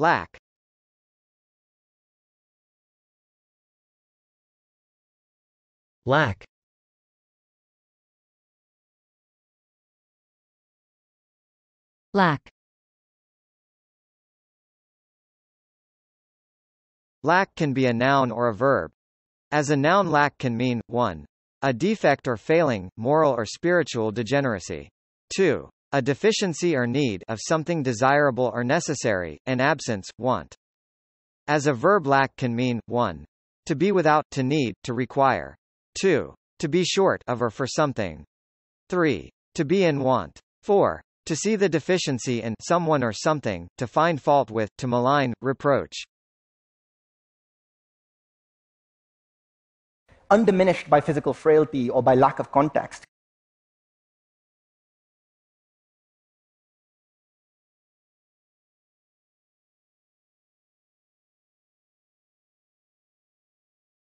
Lack Lack Lack Lack can be a noun or a verb. As a noun lack can mean, 1. A defect or failing, moral or spiritual degeneracy. 2. A deficiency or need of something desirable or necessary, an absence, want. As a verb lack can mean, 1. To be without, to need, to require. 2. To be short of or for something. 3. To be in want. 4. To see the deficiency in someone or something, to find fault with, to malign, reproach. Undiminished by physical frailty or by lack of context,